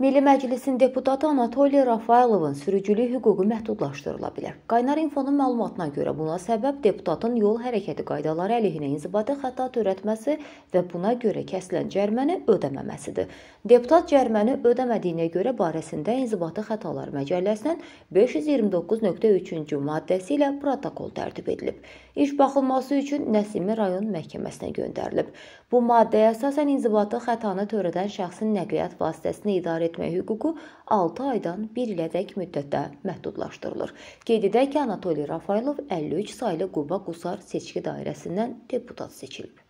Milli Məclisin deputatı Anatoli Rafaylovun sürücülük hüququ məhdudlaşdırıla bilər. Qaynar infonun məlumatına görə buna səbəb deputatın yol hərəkəti qaydaları əleyhinə inzibati xəta törətməsi və buna görə kəsilən cərməni ödəməməsidir. Deputat cərməni ödəmədiyinə görə barəsində inzibati xətalar məcəlləsinin 529.3-cü maddəsi ilə protokol tərtib edilib. İş baxılması üçün Nəsimi rayon məhkəməsinə göndərilib. Bu maddəyə əsasən inzibati xətanı törədən şəxsin nəqliyyat vasitəsini idarə etmək hüququ 6 aydan 1 ilədək müddətdə məhdudlaşdırılır. Qeyd edək ki, Anatoli Rafaylov 53 saylı Quba Qusar seçki dairəsindən deputat seçilib.